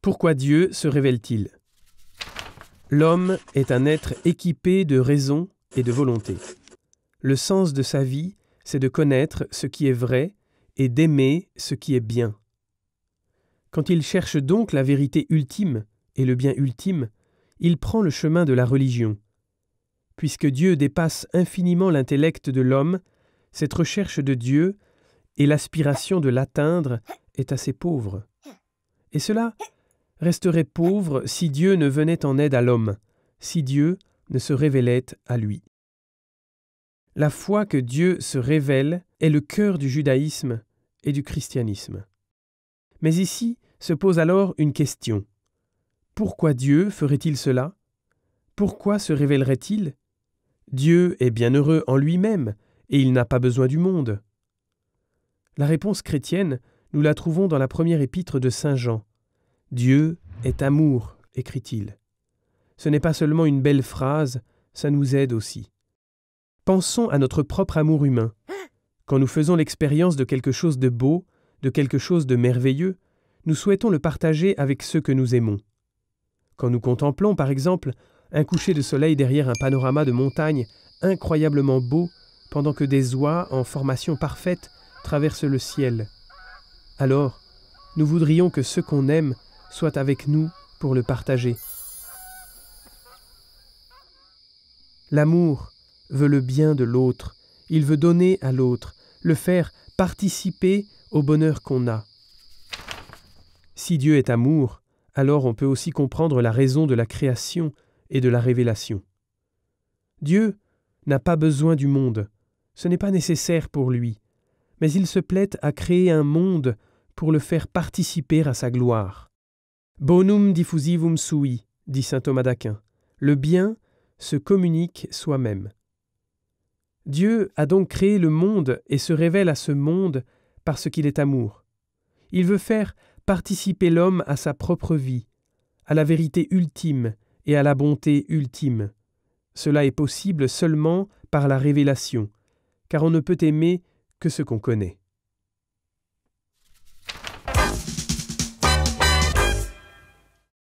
Pourquoi Dieu se révèle-t-il L'homme est un être équipé de raison et de volonté. Le sens de sa vie, c'est de connaître ce qui est vrai et d'aimer ce qui est bien. Quand il cherche donc la vérité ultime et le bien ultime, il prend le chemin de la religion, puisque Dieu dépasse infiniment l'intellect de l'homme, cette recherche de Dieu et l'aspiration de l'atteindre est assez pauvre. Et cela resterait pauvre si Dieu ne venait en aide à l'homme, si Dieu ne se révélait à lui. La foi que Dieu se révèle est le cœur du judaïsme et du christianisme. Mais ici se pose alors une question. Pourquoi Dieu ferait-il cela Pourquoi se révélerait-il Dieu est bienheureux en lui-même, et il n'a pas besoin du monde. La réponse chrétienne, nous la trouvons dans la première épître de Saint Jean. Dieu est amour, écrit-il. Ce n'est pas seulement une belle phrase, ça nous aide aussi. Pensons à notre propre amour humain. Quand nous faisons l'expérience de quelque chose de beau, de quelque chose de merveilleux, nous souhaitons le partager avec ceux que nous aimons. Quand nous contemplons, par exemple, un coucher de soleil derrière un panorama de montagnes incroyablement beau, pendant que des oies en formation parfaite traversent le ciel. Alors, nous voudrions que ceux qu'on aime soient avec nous pour le partager. L'amour veut le bien de l'autre, il veut donner à l'autre, le faire participer au bonheur qu'on a. Si Dieu est amour, alors on peut aussi comprendre la raison de la création, et de la révélation. Dieu n'a pas besoin du monde, ce n'est pas nécessaire pour lui, mais il se plaît à créer un monde pour le faire participer à sa gloire. Bonum diffusivum sui, dit saint Thomas d'Aquin, le bien se communique soi-même. Dieu a donc créé le monde et se révèle à ce monde parce qu'il est amour. Il veut faire participer l'homme à sa propre vie, à la vérité ultime et à la bonté ultime. Cela est possible seulement par la révélation, car on ne peut aimer que ce qu'on connaît.